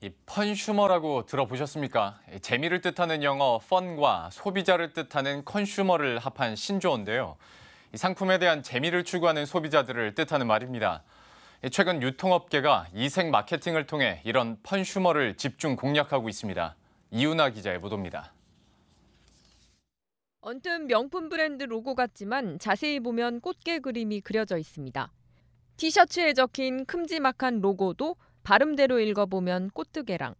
이 펀슈머라고 들어보셨습니까? 재미를 뜻하는 영어 펀과 소비자를 뜻하는 컨슈머를 합한 신조어인데요. 이 상품에 대한 재미를 추구하는 소비자들을 뜻하는 말입니다. 최근 유통업계가 이색 마케팅을 통해 이런 펀슈머를 집중 공략하고 있습니다. 이윤아 기자의 보도입니다. 언뜻 명품 브랜드 로고 같지만 자세히 보면 꽃게 그림이 그려져 있습니다. 티셔츠에 적힌 큼지막한 로고도 발음대로 읽어보면 꽃뜨개랑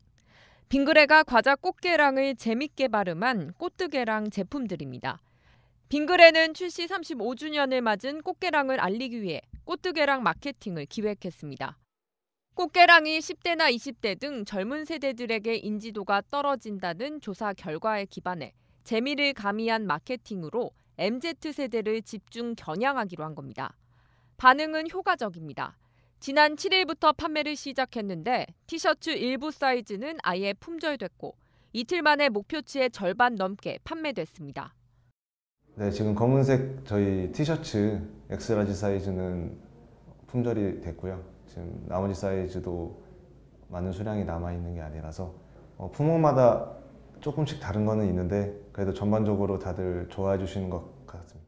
빙그레가 과자 꽃게랑을 재밌게 발음한 꽃뜨개랑 제품들입니다. 빙그레는 출시 35주년을 맞은 꽃게랑을 알리기 위해 꽃뜨개랑 마케팅을 기획했습니다. 꽃게랑이 10대나 20대 등 젊은 세대들에게 인지도가 떨어진다는 조사 결과에 기반해 재미를 가미한 마케팅으로 MZ세대를 집중 겨냥하기로 한 겁니다. 반응은 효과적입니다. 지난 7일부터 판매를 시작했는데 티셔츠 일부 사이즈는 아예 품절됐고 이틀 만에 목표치의 절반 넘게 판매됐습니다. 네, 지금 검은색 저희 티셔츠 엑스라지 사이즈는 품절이 됐고요. 지금 나머지 사이즈도 많은 수량이 남아 있는 게 아니라서 어, 품목마다 조금씩 다른 거는 있는데 그래도 전반적으로 다들 좋아해 주시는 것 같습니다.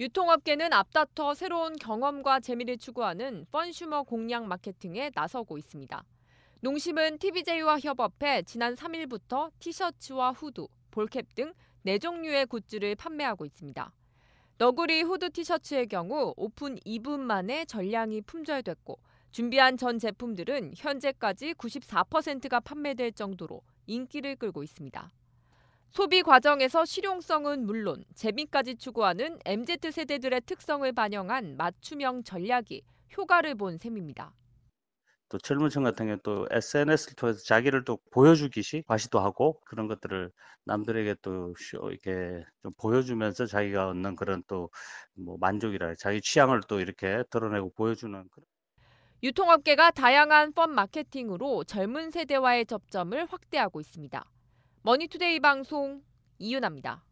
유통업계는 앞다퉈 새로운 경험과 재미를 추구하는 펀슈머 공략 마케팅에 나서고 있습니다. 농심은 t v j 와 협업해 지난 3일부터 티셔츠와 후드, 볼캡 등 4종류의 굿즈를 판매하고 있습니다. 너구리 후드 티셔츠의 경우 오픈 2분 만에 전량이 품절됐고 준비한 전 제품들은 현재까지 94%가 판매될 정도로 인기를 끌고 있습니다. 소비 과정에서 실용성은 물론 재미까지 추구하는 MZ 세대들의 특성을 반영한 맞춤형 전략이 효과를 본 셈입니다. 또 젊은 층 같은 경우 또 SNS를 통해서 자기를 또 보여주기시 과시도 하고 그런 것들을 남들에게 또 이렇게 좀 보여주면서 자기가 얻는 그런 또뭐 만족이라 자기 취향을 또 이렇게 드러내고 보여주는 그런. 유통업계가 다양한 펀 마케팅으로 젊은 세대와의 접점을 확대하고 있습니다. 머니투데이 방송 이윤아입니다.